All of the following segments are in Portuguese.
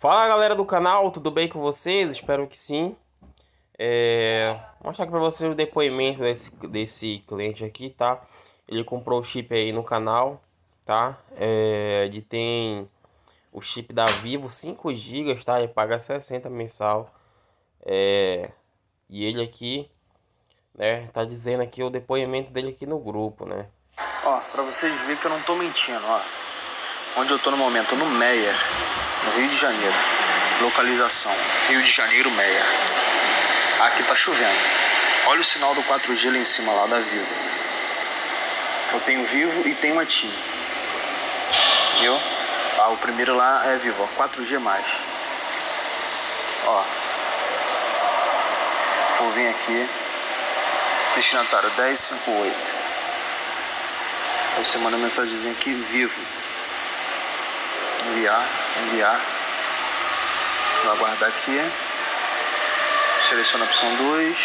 Fala galera do canal, tudo bem com vocês? Espero que sim. É... Vou mostrar aqui pra vocês o depoimento desse, desse cliente aqui, tá? Ele comprou o chip aí no canal, tá? É... Ele tem o chip da Vivo 5 GB, tá? Ele paga 60 mensal. É... E ele aqui, né? Tá dizendo aqui o depoimento dele aqui no grupo, né? Ó, pra vocês verem que eu não tô mentindo, ó. Onde eu tô no momento? No Meyer no Rio de Janeiro. Localização: Rio de Janeiro Meia. Aqui tá chovendo. Olha o sinal do 4G lá em cima, lá da Vivo. Eu tenho Vivo e tenho a TIM. Viu? Ah, o primeiro lá é Vivo, ó, 4G+. Ó. Vou vir aqui. Destinatário 1058. Aí você manda mensagenzinha aqui, Vivo enviar enviar. Vou aguardar aqui. Seleciona a opção 2.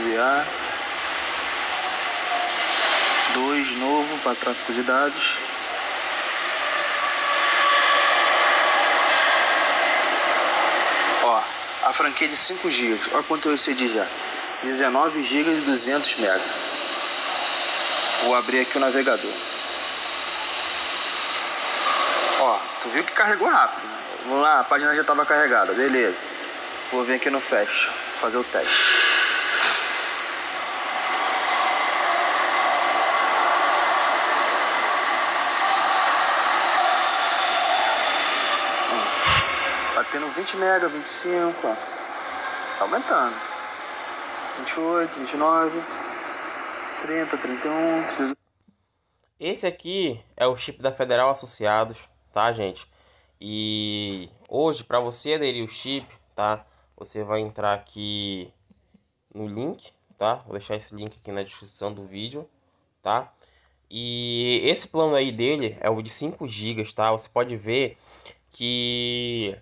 Enviar. 2 novo para tráfego de dados. Ó, a franquia de 5 GB. Olha quanto eu excedi já. 19 GB e 200 MB. Vou abrir aqui o navegador. Tu viu que carregou rápido. Vamos lá, a página já estava carregada, beleza. Vou vir aqui no Fast fazer o teste. Batendo 20 mega, 25, ó. Tá aumentando. 28, 29, 30, 31. Esse aqui é o chip da Federal Associados tá, gente? E hoje, para você aderir o chip, tá? Você vai entrar aqui no link, tá? Vou deixar esse link aqui na descrição do vídeo, tá? E esse plano aí dele é o de 5 GB, tá? Você pode ver que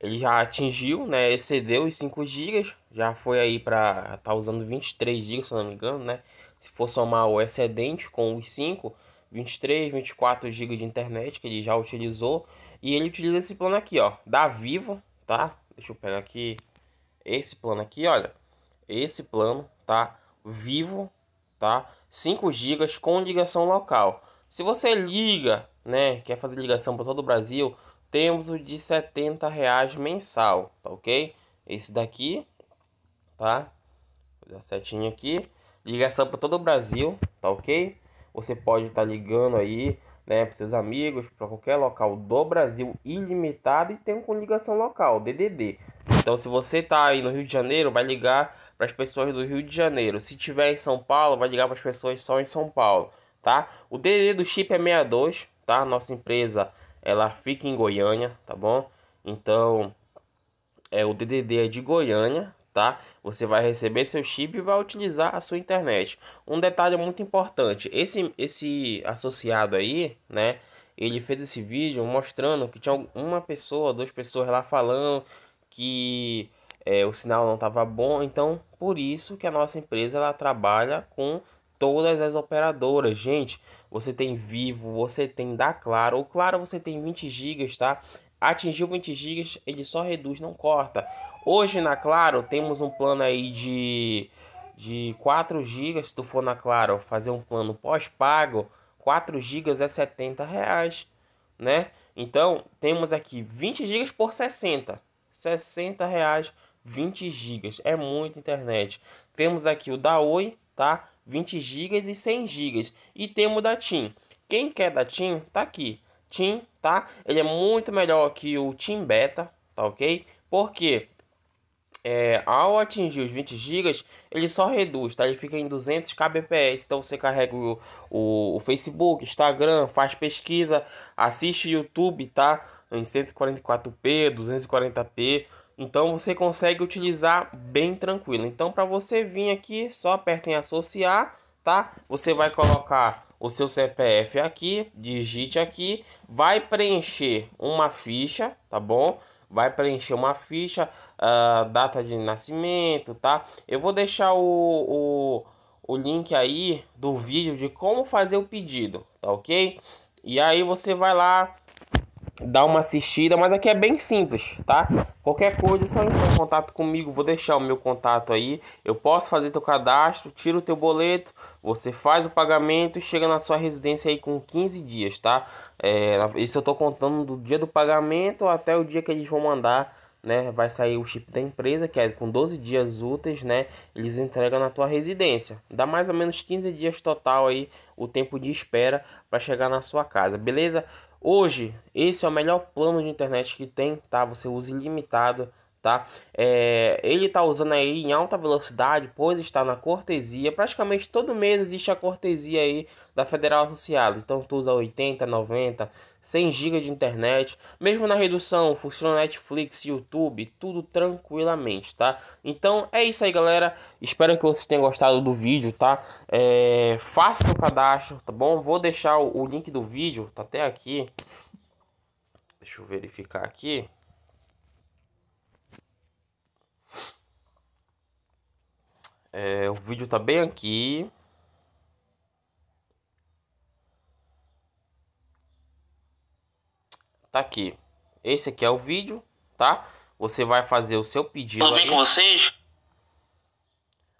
ele já atingiu, né, excedeu os 5 GB, já foi aí para tá usando 23 GB, se não me engano, né? Se for somar o excedente com os 5, 23, 24 GB de internet que ele já utilizou, e ele utiliza esse plano aqui, ó, da Vivo, tá? Deixa eu pegar aqui esse plano aqui, olha. Esse plano, tá? Vivo, tá? 5 GB com ligação local. Se você liga, né, quer fazer ligação para todo o Brasil, temos o de 70 reais mensal, tá ok? Esse daqui, tá? Vou setinha aqui. Ligação para todo o Brasil, tá ok? Você pode estar tá ligando aí, né, para seus amigos, para qualquer local do Brasil ilimitado e tem com ligação local, DDD. Então, se você tá aí no Rio de Janeiro, vai ligar para as pessoas do Rio de Janeiro. Se tiver em São Paulo, vai ligar para as pessoas só em São Paulo, tá? O DDD do chip é 62, tá? Nossa empresa, ela fica em Goiânia, tá bom? Então, é o DDD é de Goiânia, tá? Você vai receber seu chip e vai utilizar a sua internet. Um detalhe muito importante, esse esse associado aí, né? Ele fez esse vídeo mostrando que tinha uma pessoa, duas pessoas lá falando que é, o sinal não estava bom, então por isso que a nossa empresa ela trabalha com todas as operadoras, gente. Você tem Vivo, você tem da Claro, ou Claro você tem 20 GB, tá? Atingiu 20 GB, ele só reduz, não corta. Hoje na Claro temos um plano aí de de 4 GB, se tu for na Claro fazer um plano pós-pago, 4 GB é 70 reais, né? Então, temos aqui 20 GB por 60, 60 reais, 20 GB, é muita internet. Temos aqui o da Oi, tá? 20 GB e 100 GB. E temos da TIM. Quem quer da TIM, tá aqui. TIM, tá? Ele é muito melhor que o TIM Beta, tá ok? Por quê? é, ao atingir os 20 GB, ele só reduz, tá? Ele fica em 200 kbps. Então você carrega o, o, o Facebook, Instagram, faz pesquisa, assiste YouTube, tá? Em 144p, 240p. Então você consegue utilizar bem tranquilo. Então para você vir aqui, só aperta em associar, tá? Você vai colocar o seu CPF aqui, digite aqui, vai preencher uma ficha, tá bom? Vai preencher uma ficha, uh, data de nascimento, tá? Eu vou deixar o, o, o link aí do vídeo de como fazer o pedido, tá ok? E aí você vai lá, dar uma assistida, mas aqui é bem simples, tá? Qualquer coisa é só entrar em contato comigo, vou deixar o meu contato aí. Eu posso fazer teu cadastro, tira o teu boleto, você faz o pagamento e chega na sua residência aí com 15 dias, tá? É, isso eu tô contando do dia do pagamento até o dia que eles vão mandar né, vai sair o chip da empresa, que é com 12 dias úteis, né, eles entregam na tua residência. Dá mais ou menos 15 dias total aí o tempo de espera para chegar na sua casa, beleza? Hoje, esse é o melhor plano de internet que tem, tá? Você usa ilimitado tá? É, ele tá usando aí em alta velocidade, pois está na cortesia. Praticamente todo mês existe a cortesia aí da Federal Associados. Então tu usa 80, 90, 100 GB de internet. Mesmo na redução, funciona Netflix, YouTube, tudo tranquilamente, tá? Então é isso aí, galera. Espero que vocês tenham gostado do vídeo, tá? É, faça o cadastro, tá bom? Vou deixar o, o link do vídeo, tá até aqui. Deixa eu verificar aqui. É, o vídeo tá bem aqui. Tá aqui. Esse aqui é o vídeo, tá? Você vai fazer o seu pedido Tudo bem aí. com vocês?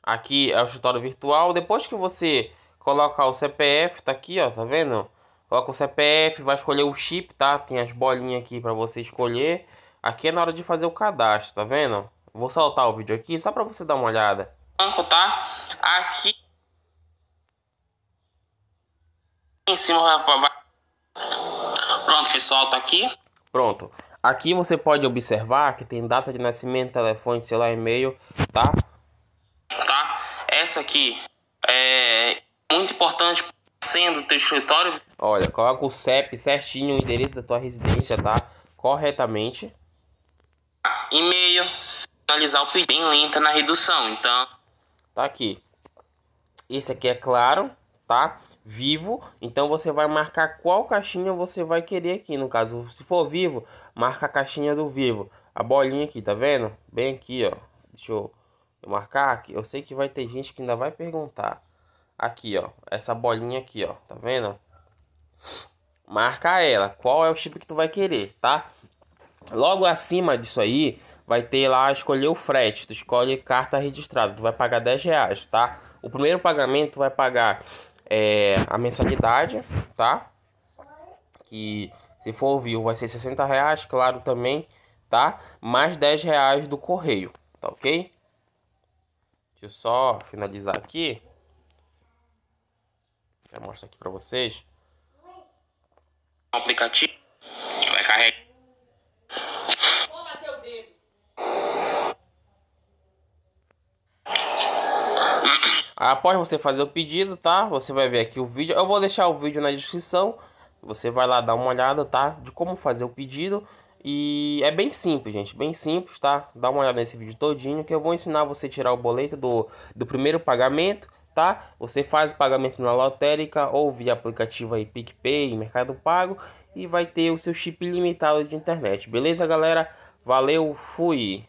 Aqui é o escritório virtual. Depois que você colocar o CPF, tá aqui, ó, tá vendo? Coloca o CPF, vai escolher o chip, tá? Tem as bolinhas aqui para você escolher. Aqui é na hora de fazer o cadastro, tá vendo? Vou saltar o vídeo aqui só para você dar uma olhada banco, tá? Aqui em cima vai... Pronto, pessoal, tá aqui. Pronto. Aqui você pode observar que tem data de nascimento, telefone, celular, e-mail, tá? Tá? Essa aqui é muito importante sendo teu escritório. Olha, coloca o CEP certinho, o endereço da tua residência, tá? Corretamente. E-mail, sinalizar o PIB bem lenta na redução, então tá aqui. Esse aqui é claro, tá? Vivo, então você vai marcar qual caixinha você vai querer aqui. No caso, se for vivo, marca a caixinha do vivo. A bolinha aqui, tá vendo? Bem aqui, ó. Deixa eu, marcar aqui. Eu sei que vai ter gente que ainda vai perguntar. Aqui, ó. Essa bolinha aqui, ó. Tá vendo? Marca ela. Qual é o chip que tu vai querer, tá? Logo acima disso aí, vai ter lá escolher o frete. Tu escolhe carta registrada, tu vai pagar 10 reais, tá? O primeiro pagamento vai pagar é, a mensalidade, tá? Que se for ouvir vai ser 60 reais, claro também, tá? Mais 10 reais do correio, tá ok? Deixa eu só finalizar aqui. Já mostro aqui pra vocês. O aplicativo vai carregar Após você fazer o pedido, tá? Você vai ver aqui o vídeo. Eu vou deixar o vídeo na descrição. Você vai lá dar uma olhada, tá? De como fazer o pedido. E é bem simples, gente, bem simples, tá? Dá uma olhada nesse vídeo todinho que eu vou ensinar você a tirar o boleto do, do primeiro pagamento, tá? Você faz o pagamento na lotérica ou via aplicativo aí PicPay, Mercado Pago e vai ter o seu chip limitado de internet, beleza, galera? Valeu, fui!